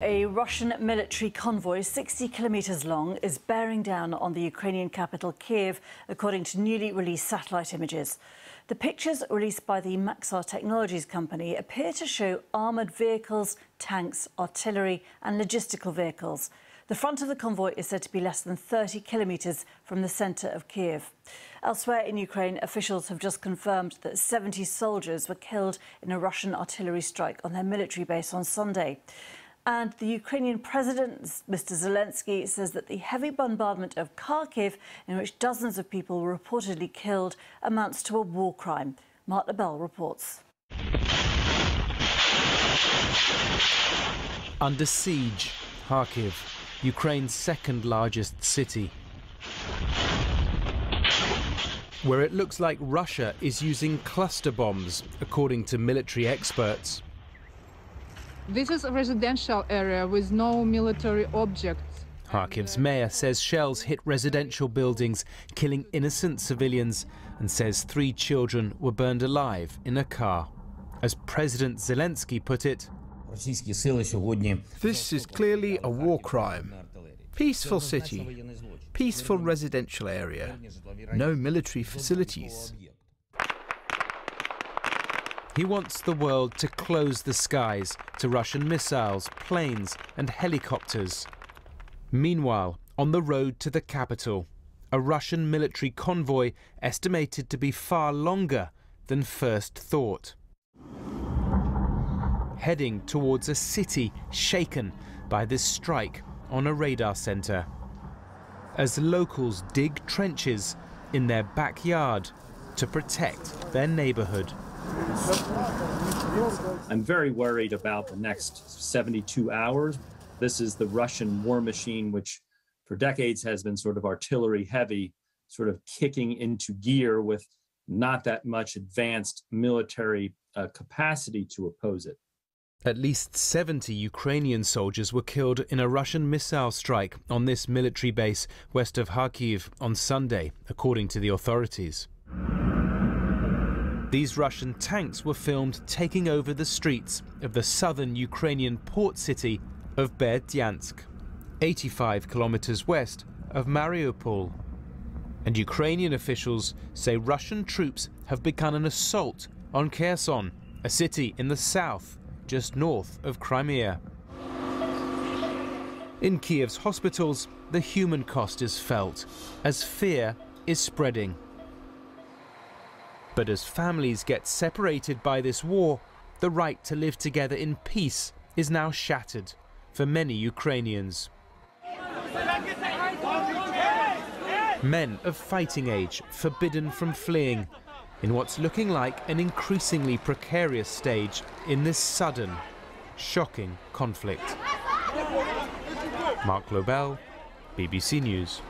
A Russian military convoy 60 kilometres long is bearing down on the Ukrainian capital Kiev, according to newly released satellite images. The pictures released by the Maxar Technologies company appear to show armoured vehicles, tanks, artillery, and logistical vehicles. The front of the convoy is said to be less than 30 kilometres from the centre of Kiev. Elsewhere in Ukraine, officials have just confirmed that 70 soldiers were killed in a Russian artillery strike on their military base on Sunday. And the Ukrainian president, Mr. Zelensky, says that the heavy bombardment of Kharkiv, in which dozens of people were reportedly killed, amounts to a war crime. Mark LaBelle reports. Under siege, Kharkiv, Ukraine's second largest city. Where it looks like Russia is using cluster bombs, according to military experts. This is a residential area with no military objects. Kharkiv's mayor says shells hit residential buildings, killing innocent civilians, and says three children were burned alive in a car. As President Zelensky put it, this is clearly a war crime. Peaceful city, peaceful residential area, no military facilities. He wants the world to close the skies to Russian missiles, planes, and helicopters. Meanwhile, on the road to the capital, a Russian military convoy estimated to be far longer than first thought. Heading towards a city shaken by this strike on a radar centre. As locals dig trenches in their backyard to protect their neighbourhood. I'm very worried about the next 72 hours. This is the Russian war machine, which for decades has been sort of artillery heavy, sort of kicking into gear with not that much advanced military uh, capacity to oppose it. At least 70 Ukrainian soldiers were killed in a Russian missile strike on this military base west of Kharkiv on Sunday, according to the authorities. These Russian tanks were filmed taking over the streets of the southern Ukrainian port city of Berdyansk, 85 kilometers west of Mariupol. And Ukrainian officials say Russian troops have begun an assault on Kherson, a city in the south, just north of Crimea. In Kiev's hospitals, the human cost is felt as fear is spreading. But as families get separated by this war, the right to live together in peace is now shattered for many Ukrainians. Men of fighting age forbidden from fleeing in what's looking like an increasingly precarious stage in this sudden, shocking conflict. Mark Lobel, BBC News.